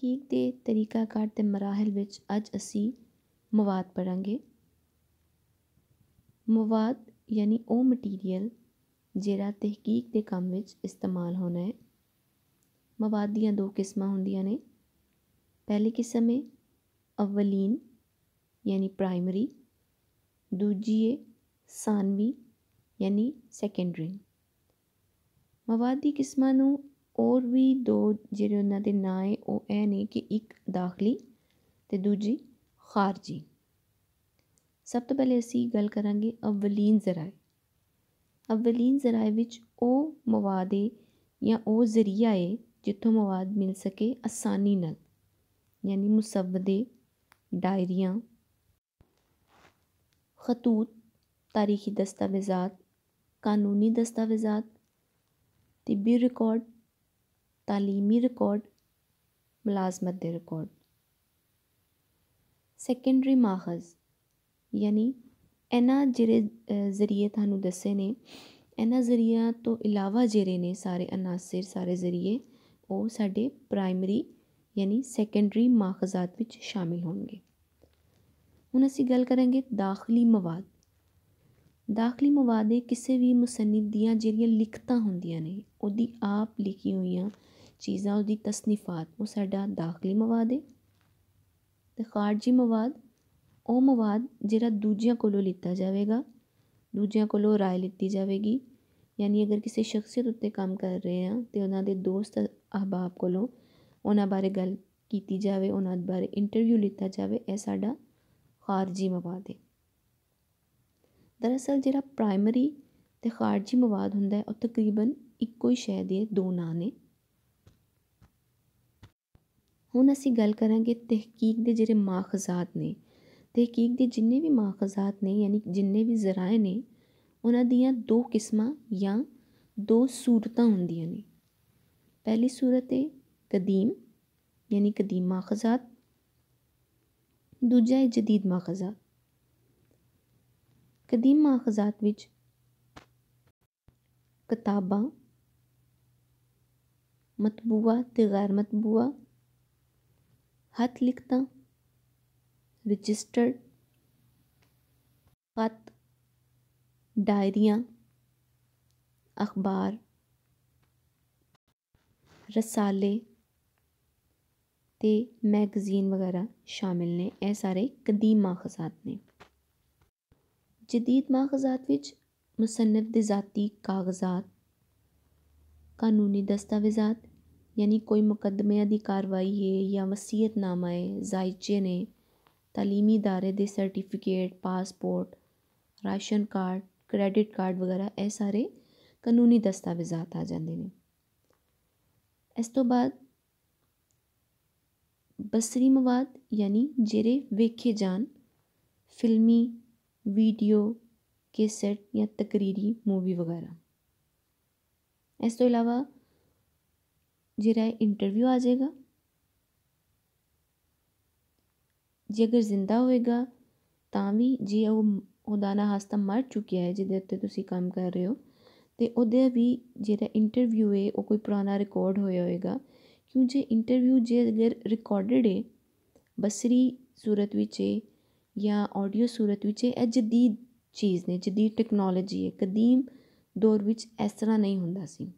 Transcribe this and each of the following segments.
ਤਹਿਕੀਕ ਦੇ ਤਰੀਕਾ ਕਾਰ ਤੇ ਮਰਾਹਲ ਵਿੱਚ ਅੱਜ ਅਸੀਂ ਮਵਾਦ ਪੜਾਂਗੇ ਮਵਾਦ ਯਾਨੀ ਉਹ ਮਟੀਰੀਅਲ ਜਿਹੜਾ ਤਹਿਕੀਕ ਦੇ ਕੰਮ ਵਿੱਚ ਇਸਤੇਮਾਲ ਹੋਣਾ ਹੈ ਮਵਾਦ ਦੀਆਂ ਦੋ ਕਿਸਮਾਂ ਹੁੰਦੀਆਂ ਨੇ ਪਹਿਲੀ ਕਿਸਮ ਹੈ ਅਵਲੀਨ ਯਾਨੀ ਪ੍ਰਾਇਮਰੀ ਦੂਜੀ ਹੈ ਸਾਨਵੀ ਯਾਨੀ ਸੈਕੰਡਰੀ ਮਵਾਦ ਦੀ ਕਿਸਮਾਂ ਨੂੰ ਔਰ ਵੀ ਦੋ ਜਿਹੜੇ ਉਹਨਾਂ ਦੇ ਨਾਂ ਹੈ ਉਹ ਇਹ ਨੇ ਕਿ ਇੱਕ ਦਾਖਲੀ ਅਤੇ ਦੂਜੀ ਖਾਰਜੀ ਸਭ ਤੋਂ ਪਹਿਲੇ ਅਸੀਂ ਗੱਲ ਕਰਾਂਗੇ ਅਵਲੀਨ ਜ਼ਰਾਏ ਅਵਲੀਨ ਜ਼ਰਾਏ ਵਿੱਚ ਉਹ ਮਵਾਦ ਹੈ ਜਾਂ ਉਹ ਜ਼ਰੀਆ ਹੈ ਜਿੱਥੋਂ ਮਵਾਦ ਮਿਲ ਸਕੇ ਆਸਾਨੀ ਨਾਲ ਯਾਨੀ ਮੁਸਵਦੇ ਡਾਇਰੀਆਂ ਖਤੂਤ ਤਾਰੀਖੀ ਦਸਤਾਵੇਜ਼ਾਤ ਕਾਨੂੰਨੀ ਦਸਤਾਵੇਜ਼ਾਤ طبی ਰਿਕਾਰਡ ਤਾਲੀਮੀ ਰਿਕਾਰਡ ਮਲਾਜ਼ਮਤ ਦੇ ਰਿਕਾਰਡ ਸੈਕੰਡਰੀ ਮਾਖਜ਼ ਯਾਨੀ ਇਹਨਾਂ ਜਿਹੜੇ ਜ਼ਰੀਏ ਤੁਹਾਨੂੰ ਦੱਸੇ ਨੇ ਇਹਨਾਂ ਜ਼ਰੀਆ ਤੋਂ ਇਲਾਵਾ ਜਿਹੜੇ ਨੇ ਸਾਰੇ ਅਨਾਸਰ ਸਾਰੇ ਜ਼ਰੀਏ ਉਹ ਸਾਡੇ ਪ੍ਰਾਇਮਰੀ ਯਾਨੀ ਸੈਕੰਡਰੀ ਮਾਖਜ਼ਾਤ ਵਿੱਚ ਸ਼ਾਮਿਲ ਹੋਣਗੇ ਹੁਣ ਅਸੀਂ ਗੱਲ ਕਰਾਂਗੇ ਦਾਖਲੀ ਮਵਾਦ ਦਾਖਲੀ ਮਵਾਦ ਇਹ ਕਿਸੇ ਵੀ ਮੁਸਨਿਦ ਦੀਆਂ ਜਿਹੜੀਆਂ ਲਿਖਤਾਂ ਹੁੰਦੀਆਂ ਨੇ ਉਹਦੀ ਆਪ ਲਿਖੀ ਹੋਈਆਂ ਚੀਜ਼ਾਂ ਦੀ ਤਸਨੀਫਾਤ ਉਹ ਸਾਡਾ ਦਾਖਲੀ ਮਵਾਦ ਹੈ ਤੇ ਖਾਰਜੀ ਮਵਾਦ ਉਹ ਮਵਾਦ ਜਿਹੜਾ ਦੂਜਿਆਂ ਕੋਲੋਂ ਲਿੱਤਾ ਜਾਵੇਗਾ ਦੂਜਿਆਂ ਕੋਲੋਂ رائے ਲਿੱਤੀ ਜਾਵੇਗੀ ਯਾਨੀ ਅਗਰ ਕਿਸੇ ਸ਼ਖਸੀਅਤ ਉੱਤੇ ਕੰਮ ਕਰ ਰਹੇ ਆ ਤੇ ਉਹਨਾਂ ਦੇ ਦੋਸਤ ਅਹਬਾਬ ਕੋਲੋਂ ਉਹਨਾਂ ਬਾਰੇ ਗੱਲ ਕੀਤੀ ਜਾਵੇ ਉਹਨਾਂ ਬਾਰੇ ਇੰਟਰਵਿਊ ਲਿੱਤਾ ਜਾਵੇ ਇਹ ਸਾਡਾ ਖਾਰਜੀ ਮਵਾਦ ਹੈ ਦਰਅਸਲ ਜਿਹੜਾ ਪ੍ਰਾਇਮਰੀ ਤੇ ਖਾਰਜੀ ਮਵਾਦ ਹੁੰਦਾ ਹੈ ਉਹ ਤਕਰੀਬਨ ਇੱਕੋ ਹੀ ਸ਼ੈ ਦੇ ਦੋ ਨਾਂ ਨੇ ਹੁਣ ਅਸੀਂ ਗੱਲ ਕਰਾਂਗੇ ਤਹਿਕੀਕ ਦੇ ਜਿਹੜੇ ਮਾਖਜ਼ਾਤ ਨੇ ਤਹਿਕੀਕ ਦੇ ਜਿੰਨੇ ਵੀ ਮਾਖਜ਼ਾਤ ਨੇ ਯਾਨੀ ਜਿੰਨੇ ਵੀ ਜ਼ਰਾਏ ਨੇ ਉਹਨਾਂ ਦੀਆਂ ਦੋ ਕਿਸਮਾਂ ਜਾਂ ਦੋ ਸੂਰਤਾਂ ਹੁੰਦੀਆਂ ਨੇ ਪਹਿਲੀ ਸੂਰਤ ਹੈ ਕਦੀਮ ਯਾਨੀ ਕਦੀਮ ਮਾਖਜ਼ਾਤ ਦੂਜਾ ਹੈ ਜਦੀਦ ਮਾਖਜ਼ਾਤ ਕਦੀਮ ਮਾਖਜ਼ਾਤ ਵਿੱਚ ਕਿਤਾਬਾਂ ਮਤਬੂਆ ਤੇ ਗੈਰ ਮਤਬੂਆ ਹੱਥ ਲਿਖਤਾਂ ਰਜਿਸਟਰਡ ਖਤ ਡਾਇਰੀਆਂ ਅਖਬਾਰ ਰਸਾਲੇ ਤੇ ਮੈਗਜ਼ੀਨ ਵਗੈਰਾ ਸ਼ਾਮਿਲ ਨੇ ਇਹ ਸਾਰੇ ਕਦੀਮ ਮਾਖਜ਼ਾਤ ਨੇ ਜਦੀਦ ਮਾਖਜ਼ਾਤ ਵਿੱਚ ਮੁਸਨਫ ਦੇ ਜ਼ਾਤੀ ਕਾਗਜ਼ਾਤ ਕਾਨੂੰਨੀ ਦਸਤਾਵੇਜ਼ਾਤ ਯਾਨੀ ਕੋਈ मुकदमिਆਂ ਦੀ ਕਾਰਵਾਈ ਹੈ ਜਾਂ ਵਸੀਅਤਨਾਮਾ ਹੈ ਜਾਇਜ਼ੇ ਨੇ ਤਾਲੀਮੀ ادارے ਦੇ certificate passport ration card credit card ਵਗੈਰਾ ਇਹ ਸਾਰੇ ਕਾਨੂੰਨੀ ਦਸਤਾਵੇਜ਼ਾਤ ਆ ਜਾਂਦੇ ਨੇ ਇਸ ਤੋਂ ਬਾਅਦ ਬਸਰੀ ਮਵਾਦ ਯਾਨੀ ਜਿਹੜੇ ਵੇਖੇ ਜਾਣ ਫਿਲਮੀ ਵੀਡੀਓ ਕੈਸੇਟ ਜਾਂ ਤਕਰੀਰੀ ਮੂਵੀ ਵਗੈਰਾ ਇਸ ਤੋਂ ਇਲਾਵਾ ਜਿਹੜਾ ਇੰਟਰਵਿਊ ਆ ਜਾਏਗਾ ਜੇ ਅਗਰ ਜ਼ਿੰਦਾ ਹੋਏਗਾ ਤਾਂ ਵੀ ਜੇ ਉਹ ਉਹਦਾ ਨਾ ਹਸਤਾ ਮਰ ਚੁੱਕਿਆ ਹੈ ਜਿਹਦੇ ਉੱਤੇ ਤੁਸੀਂ ਕੰਮ ਕਰ ਰਹੇ ਹੋ ਤੇ ਉਹਦੇ ਵੀ ਜਿਹੜਾ ਇੰਟਰਵਿਊ ਹੈ ਉਹ ਕੋਈ ਪੁਰਾਣਾ ਰਿਕਾਰਡ ਹੋਇਆ ਹੋਏਗਾ ਕਿਉਂ ਜੇ ਇੰਟਰਵਿਊ ਜੇ ਅਗਰ ਰਿਕਾਰਡਡ ਹੈ ਬਸਰੀ ਸੂਰਤ ਵਿੱਚ ਹੈ ਜਾਂ ਆਡੀਓ ਸੂਰਤ ਵਿੱਚ ਹੈ ਇਹ ਜਦੀਦ ਚੀਜ਼ ਨੇ ਜਦੀਦ ਟੈਕਨੋਲੋਜੀ ਹੈ ਕਦੀਮ ਦੌਰ ਵਿੱਚ ਇਸ ਤਰ੍ਹਾਂ ਨਹੀਂ ਹੁੰਦਾ ਸੀ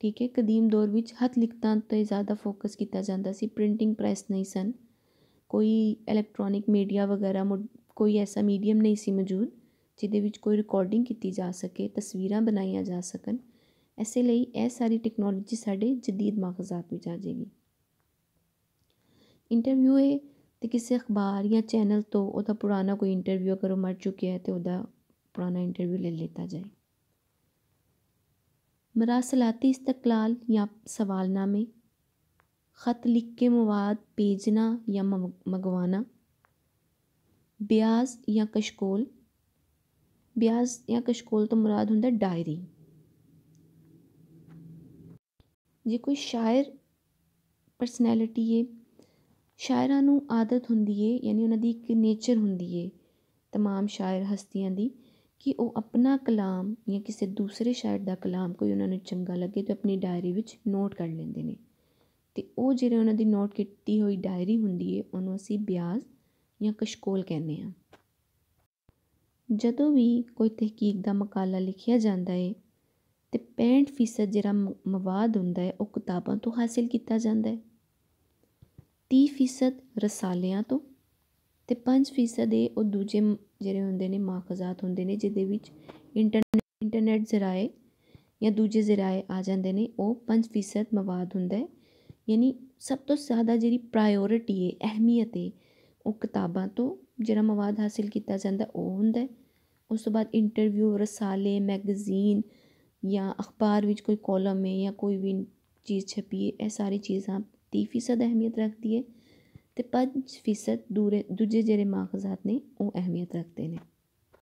ਠੀਕ ਹੈ ਕਦੀਮ ਦੌਰ ਵਿੱਚ ਹੱਥ ਲਿਖਤਾਂ 'ਤੇ ਜ਼ਿਆਦਾ ਫੋਕਸ ਕੀਤਾ ਜਾਂਦਾ ਸੀ ਪ੍ਰਿੰਟਿੰਗ ਪ੍ਰੈਸ ਨਹੀਂ ਸਨ ਕੋਈ ਇਲੈਕਟ੍ਰੋਨਿਕ ਮੀਡੀਆ ਵਗੈਰਾ ਕੋਈ ਐਸਾ ਮੀਡੀਅਮ ਨਹੀਂ ਸੀ ਮੌਜੂਦ ਜਿਹਦੇ ਵਿੱਚ ਕੋਈ ਰਿਕਾਰਡਿੰਗ ਕੀਤੀ ਜਾ ਸਕੇ ਤਸਵੀਰਾਂ ਬਣਾਈਆਂ ਜਾ ਸਕਣ ਇਸੇ ਲਈ ਇਹ ਸਾਰੀ ਟੈਕਨੋਲੋਜੀ ਸਾਡੇ ਜਦੀਦ ਮਗਜ਼ਾਤ ਵਿੱਚ ਆ ਜਾਏਗੀ ਇੰਟਰਵਿਊ ਹੈ ਤੇ ਕਿਸੇ ਅਖਬਾਰ ਜਾਂ ਚੈਨਲ ਤੋਂ ਉਹਦਾ ਪੁਰਾਣਾ ਕੋਈ ਇੰਟਰਵਿਊ ਕਰੋ ਮਰ ਚੁੱਕਿਆ ਹੈ ਤੇ ਉਹਦਾ ਪੁਰਾਣਾ ਇੰਟਰਵਿਊ ਲੈ ਲੇਤਾ ਜਾਏ मरासलाती इस्तकलाल या सवालनामे ख़त लिख के मवाद भेजना या मंगवाना ਬਿਆਸ ਜਾਂ ਕਸ਼ਕੋਲ ਬਿਆਸ ਜਾਂ ਕਸ਼ਕੋਲ ਤੋਂ ਮੁਰਾਦ ਹੁੰਦਾ ਡਾਇਰੀ ਜੇ ਕੋਈ ਸ਼ਾਇਰ ਪਰਸਨੈਲਿਟੀ ਏ ਸ਼ਾਇਰਾਂ ਨੂੰ ਆਦਤ ਹੁੰਦੀ ਏ ਯਾਨੀ ਉਹਨਾਂ ਦੀ ਇੱਕ ਨੇਚਰ ਹੁੰਦੀ ਏ तमाम ਸ਼ਾਇਰ ਹਸਤੀਆਂ ਦੀ ਕਿ ਉਹ ਆਪਣਾ ਕਲਾਮ ਜਾਂ ਕਿਸੇ ਦੂਸਰੇ ਸ਼ਾਇਰ ਦਾ ਕਲਾਮ ਕੋਈ ਉਹਨਾਂ ਨੂੰ ਚੰਗਾ ਲੱਗੇ ਤਾਂ ਆਪਣੀ ਡਾਇਰੀ ਵਿੱਚ ਨੋਟ ਕਰ ਲੈਂਦੇ ਨੇ ਅਤੇ ਉਹ ਜਿਹੜੇ ਉਹਨਾਂ ਦੀ ਨੋਟ ਕੀਤੀ ਹੋਈ ਡਾਇਰੀ ਹੁੰਦੀ ਹੈ ਉਹਨੂੰ ਅਸੀਂ ਬਿਆਸ ਜਾਂ ਕਸ਼ਕੋਲ ਕਹਿੰਦੇ ਹਾਂ ਜਦੋਂ ਵੀ ਕੋਈ ਤਹਿਕੀਕ ਦਾ ਮਕਾਲਾ ਲਿਖਿਆ ਜਾਂਦਾ ਹੈ ਤੇ 65% ਜਿਹੜਾ ਮਵਾਦ ਹੁੰਦਾ ਹੈ ਉਹ ਕਿਤਾਬਾਂ ਤੋਂ ਹਾਸਲ ਕੀਤਾ ਜਾਂਦਾ ਹੈ 30% ਰਸਾਲਿਆਂ ਤੋਂ ਤੇ 5 ਫੀਸਦ ਇਹ ਉਹ ਦੂਜੇ ਜਿਹੜੇ ਹੁੰਦੇ ਨੇ ਮਾਖਜ਼ਾਤ ਹੁੰਦੇ ਨੇ ਜਿਹਦੇ ਵਿੱਚ ਇੰਟਰਨੈਟ ਇੰਟਰਨੈਟ ਜ਼ਰਾਏ ਜਾਂ ਦੂਜੇ ਜ਼ਰਾਏ ਆ ਜਾਂਦੇ ਨੇ ਉਹ 5 ਫੀਸਦ ਮਵਾਦ ਹੁੰਦਾ ਹੈ ਯਾਨੀ ਸਭ ਤੋਂ ਜ਼ਿਆਦਾ ਜਿਹੜੀ ਪ੍ਰਾਇੋਰਟੀ ਹੈ ਅਹਿਮੀਅਤ ਹੈ ਉਹ ਕਿਤਾਬਾਂ ਤੋਂ ਜਿਹੜਾ ਮਵਾਦ ਹਾਸਲ ਕੀਤਾ ਜਾਂਦਾ ਉਹ ਹੁੰਦਾ ਉਸ ਤੋਂ ਬਾਅਦ ਇੰਟਰਵਿਊ ਰਸਾਲੇ ਮੈਗਜ਼ੀਨ ਜਾਂ ਅਖਬਾਰ ਵਿੱਚ ਕੋਈ ਕਾਲਮ ਹੈ ਜਾਂ ਕੋਈ ਵੀ ਚੀਜ਼ ਛਪੀ ਹੈ ਇਹ ਸਾਰੀ ਚੀਜ਼ਾਂ 30% ਅਹਿਮੀਅਤ ਰੱਖਦੀ ਹੈ ਅਤੇ ਪੰਜ ਫੀਸਦ ਦੂਰੇ ਦੂਜੇ ਜਿਹੜੇ ਮਾਖਜ਼ਾਤ ਨੇ ਉਹ ਅਹਿਮੀਅਤ ਰੱਖਦੇ ਨੇ